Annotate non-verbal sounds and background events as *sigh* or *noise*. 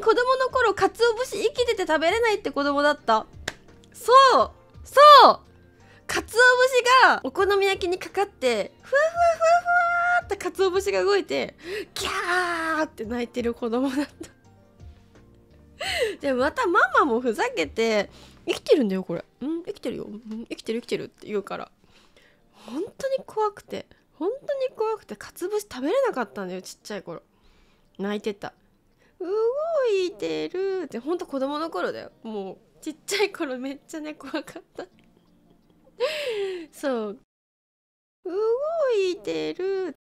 子供の頃かつお節生きてて食べれないって子供だったそうそうかつお節がお好み焼きにかかってふわふわふわふわってかつお節が動いてギャーって泣いてる子供だった *laughs* でまたママもふざけて生きてるんだよこれうん生きてるよ、生きてる生きてるって言うから本当に怖くて本当に怖くてかつお節食べれなかったんだよちっちゃい頃泣いてた動いてるってほんと子供の頃だよもうちっちゃい頃めっちゃね怖かった *laughs* そう動いてる